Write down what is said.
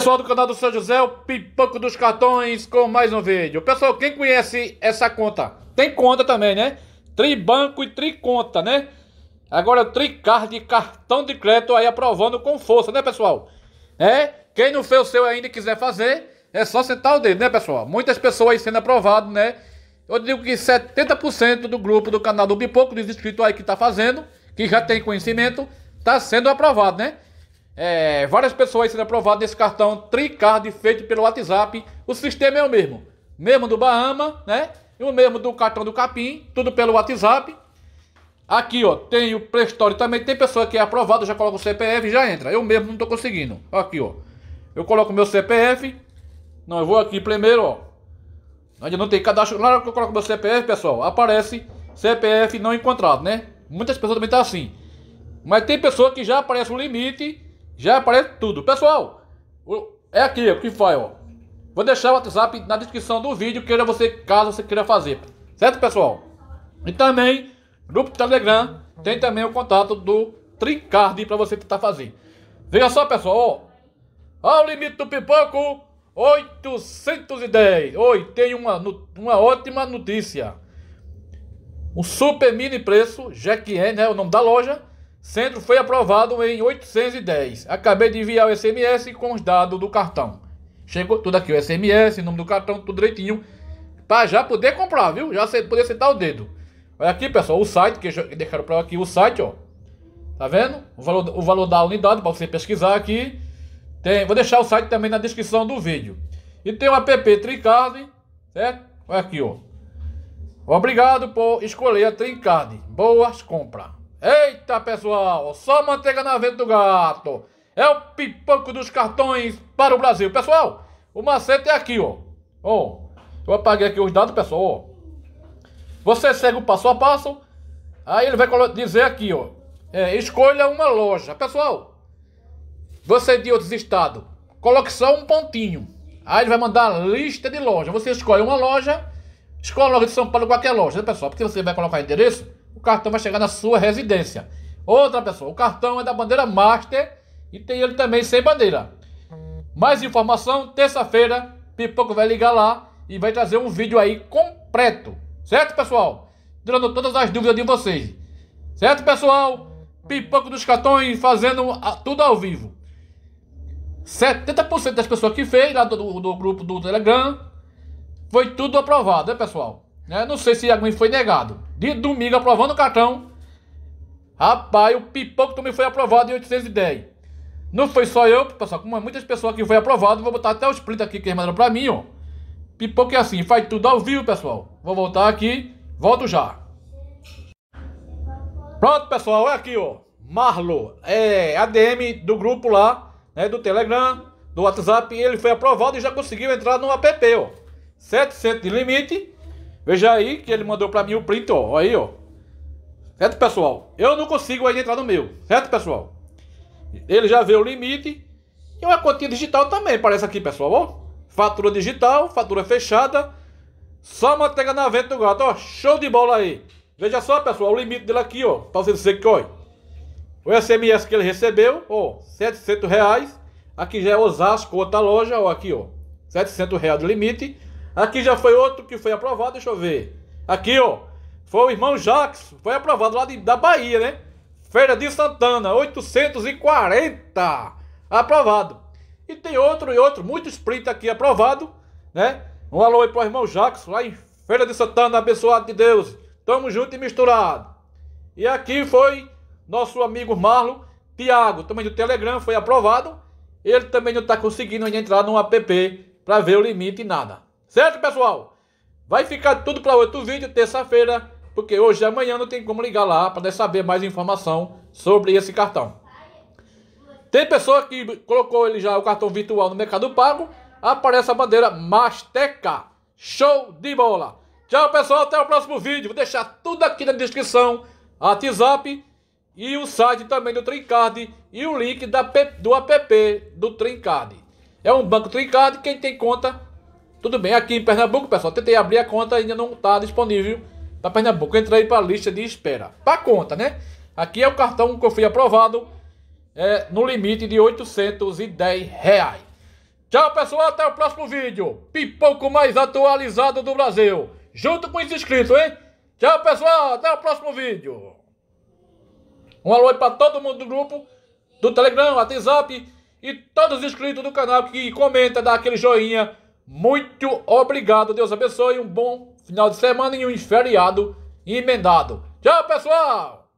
pessoal do canal do São José, o Pipoco dos Cartões com mais um vídeo. Pessoal, quem conhece essa conta? Tem conta também, né? Tribanco e Triconta, né? Agora é o Tricard, cartão de crédito aí aprovando com força, né pessoal? É, quem não fez o seu ainda e quiser fazer, é só sentar o dedo, né pessoal? Muitas pessoas sendo aprovado, né? Eu digo que 70% do grupo do canal do Pipoco, dos inscritos aí que tá fazendo, que já tem conhecimento, tá sendo aprovado, né? é, várias pessoas sendo aprovadas nesse cartão Tricard feito pelo WhatsApp. O sistema é o mesmo. Mesmo do Bahama, né? E o mesmo do cartão do Capim, tudo pelo WhatsApp. Aqui, ó, tem o pré também. Tem pessoa que é aprovada, já coloca o CPF e já entra. Eu mesmo não tô conseguindo. Aqui, ó. Eu coloco meu CPF. Não, eu vou aqui primeiro, ó. Ainda não tem cadastro. Na hora que eu coloco meu CPF, pessoal, aparece CPF não encontrado, né? Muitas pessoas também tá assim. Mas tem pessoa que já aparece o limite já aparece tudo. Pessoal, é aqui o que faz. ó. Vou deixar o WhatsApp na descrição do vídeo, queira você, caso você queira fazer. Certo, pessoal? E também, grupo Telegram, tem também o contato do Trincard para você tentar fazer. Veja só, pessoal, ó. Ao limite do pipoco, 810. Oi, tem uma, uma ótima notícia. Um super mini preço, Jack N, né, o nome da loja Centro foi aprovado em 810. Acabei de enviar o SMS com os dados do cartão. Chegou tudo aqui, o SMS, o nome do cartão, tudo direitinho. Para já poder comprar, viu? Já poder sentar o dedo. Olha aqui, pessoal, o site, que deixaram para aqui o site, ó. Tá vendo? O valor, o valor da unidade, para você pesquisar aqui. Tem, vou deixar o site também na descrição do vídeo. E tem o app Tricard, certo? Olha aqui, ó. Obrigado por escolher a Trincardi. Boas compras. Eita, pessoal, só manteiga na venda do gato. É o pipoco dos cartões para o Brasil. Pessoal, o macete é aqui, ó. Ó, eu apaguei aqui os dados, pessoal, Você segue o passo a passo, aí ele vai dizer aqui, ó. É, escolha uma loja. Pessoal, você de outros estados, coloque só um pontinho. Aí ele vai mandar a lista de loja. Você escolhe uma loja, escolhe a loja de São Paulo, qualquer loja, né, pessoal? Porque você vai colocar endereço o cartão vai chegar na sua residência. Outra pessoa, o cartão é da bandeira Master e tem ele também sem bandeira. Mais informação, terça-feira, Pipoco vai ligar lá e vai trazer um vídeo aí completo. Certo, pessoal? Tirando todas as dúvidas de vocês. Certo, pessoal? Pipoco dos cartões fazendo tudo ao vivo. 70% das pessoas que fez lá do, do, grupo do Telegram foi tudo aprovado, né, pessoal? Né? Não sei se alguém foi negado de domingo aprovando o cartão. Rapaz, o pipoco também foi aprovado em 810. Não foi só eu, pessoal, como é muitas pessoas que foi aprovado, vou botar até o split aqui que eles mandaram pra mim, ó. Pipoco é assim, faz tudo ao vivo, pessoal. Vou voltar aqui, volto já. Pronto, pessoal, é aqui, ó. Marlo, é ADM do grupo lá, né, do Telegram, do WhatsApp, ele foi aprovado e já conseguiu entrar no app, ó. 700 de limite, Veja aí que ele mandou para mim o print, ó. Aí, ó. Certo, pessoal? Eu não consigo aí entrar no meu. Certo, pessoal? Ele já vê o limite. E uma continha digital também, parece aqui, pessoal, ó. Fatura digital, fatura fechada. Só manteiga na venda do gato, ó. Show de bola aí. Veja só, pessoal, o limite dele aqui, ó. Pra você dizer que, ó. O SMS que ele recebeu, ó. 700 reais. Aqui já é Osasco, outra loja, ó. Aqui, ó. 700 reais de limite. Aqui já foi outro que foi aprovado, deixa eu ver. Aqui, ó. Foi o irmão Jackson, foi aprovado lá de, da Bahia, né? Feira de Santana, 840. Aprovado. E tem outro e outro, muito sprint aqui aprovado, né? Um alô aí pro irmão Jackson, lá em Feira de Santana, abençoado de Deus. Tamo junto e misturado. E aqui foi nosso amigo Marlon Tiago, também do Telegram, foi aprovado. Ele também não está conseguindo entrar no app para ver o limite e nada. Certo, pessoal? Vai ficar tudo para outro vídeo, terça-feira, porque hoje e amanhã não tem como ligar lá para saber mais informação sobre esse cartão. Tem pessoa que colocou ele já o cartão virtual no Mercado Pago, aparece a bandeira Masteca. Show de bola! Tchau, pessoal, até o próximo vídeo. Vou deixar tudo aqui na descrição, a WhatsApp e o site também do Trincard e o link da, do app do Trincard. É um banco Trincard, quem tem conta tudo bem, aqui em Pernambuco, pessoal, tentei abrir a conta, ainda não está disponível para Pernambuco. Entrei para a lista de espera. Para conta, né? Aqui é o cartão que eu fui aprovado é, no limite de 810 reais. Tchau, pessoal. Até o próximo vídeo. Pipoco mais atualizado do Brasil. Junto com os inscritos, hein? Tchau, pessoal. Até o próximo vídeo. Um alô para todo mundo do grupo, do Telegram, WhatsApp e todos os inscritos do canal que comenta, dá aquele joinha muito obrigado, Deus abençoe, um bom final de semana e um feriado emendado. Tchau, pessoal!